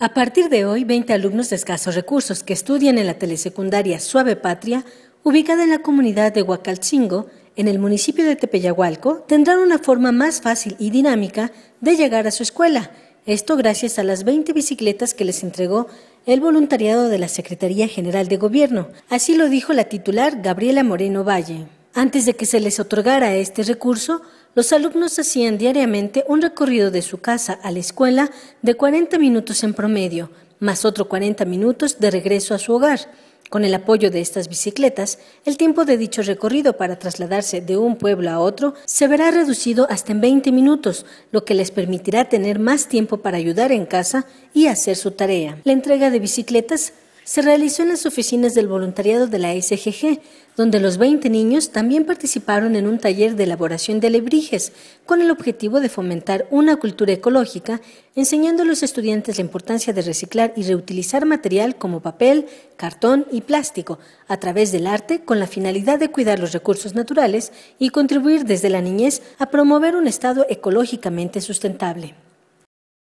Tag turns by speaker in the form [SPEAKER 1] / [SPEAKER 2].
[SPEAKER 1] A partir de hoy, 20 alumnos de escasos recursos que estudian en la telesecundaria Suave Patria, ubicada en la comunidad de Huacalchingo, en el municipio de Tepeyahualco, tendrán una forma más fácil y dinámica de llegar a su escuela. Esto gracias a las 20 bicicletas que les entregó el voluntariado de la Secretaría General de Gobierno. Así lo dijo la titular Gabriela Moreno Valle antes de que se les otorgara este recurso, los alumnos hacían diariamente un recorrido de su casa a la escuela de 40 minutos en promedio, más otro 40 minutos de regreso a su hogar. Con el apoyo de estas bicicletas, el tiempo de dicho recorrido para trasladarse de un pueblo a otro se verá reducido hasta en 20 minutos, lo que les permitirá tener más tiempo para ayudar en casa y hacer su tarea. La entrega de bicicletas se realizó en las oficinas del voluntariado de la SGG, donde los 20 niños también participaron en un taller de elaboración de alebrijes, con el objetivo de fomentar una cultura ecológica, enseñando a los estudiantes la importancia de reciclar y reutilizar material como papel, cartón y plástico, a través del arte, con la finalidad de cuidar los recursos naturales y contribuir desde la niñez a promover un estado ecológicamente sustentable.